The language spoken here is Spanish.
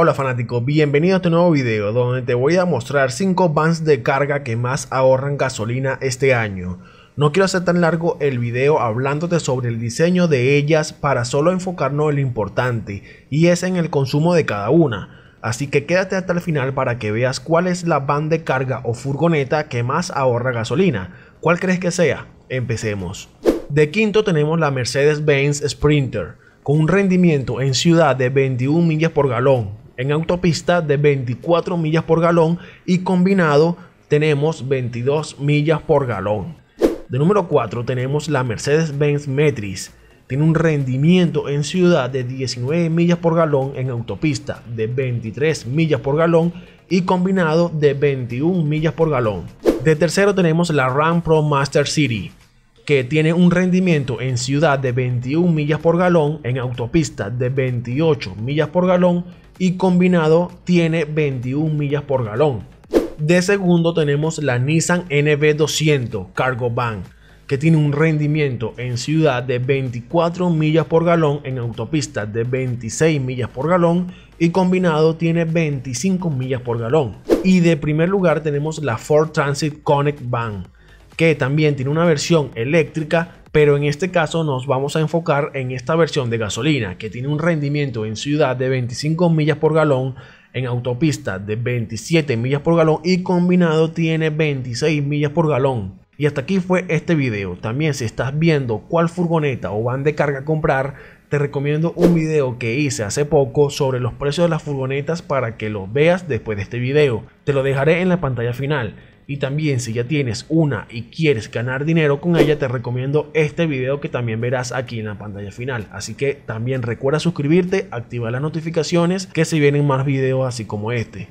Hola fanático, bienvenido a este nuevo video donde te voy a mostrar 5 vans de carga que más ahorran gasolina este año. No quiero hacer tan largo el video hablándote sobre el diseño de ellas para solo enfocarnos en lo importante y es en el consumo de cada una. Así que quédate hasta el final para que veas cuál es la van de carga o furgoneta que más ahorra gasolina. ¿Cuál crees que sea? Empecemos. De quinto tenemos la Mercedes-Benz Sprinter con un rendimiento en ciudad de 21 millas por galón, en autopista de 24 millas por galón y combinado tenemos 22 millas por galón. De número 4 tenemos la Mercedes-Benz Metris. Tiene un rendimiento en ciudad de 19 millas por galón en autopista, de 23 millas por galón y combinado de 21 millas por galón. De tercero tenemos la Ram Pro Master City que tiene un rendimiento en ciudad de 21 millas por galón, en autopista de 28 millas por galón y combinado tiene 21 millas por galón. De segundo tenemos la Nissan nv 200 Cargo Van que tiene un rendimiento en ciudad de 24 millas por galón, en autopista de 26 millas por galón y combinado tiene 25 millas por galón. Y de primer lugar tenemos la Ford Transit Connect Van, que también tiene una versión eléctrica, pero en este caso nos vamos a enfocar en esta versión de gasolina, que tiene un rendimiento en ciudad de 25 millas por galón, en autopista de 27 millas por galón y combinado tiene 26 millas por galón. Y hasta aquí fue este video. También si estás viendo cuál furgoneta o van de carga comprar, te recomiendo un video que hice hace poco sobre los precios de las furgonetas para que lo veas después de este video. Te lo dejaré en la pantalla final. Y también si ya tienes una y quieres ganar dinero con ella, te recomiendo este video que también verás aquí en la pantalla final. Así que también recuerda suscribirte, activar las notificaciones que se vienen más videos así como este.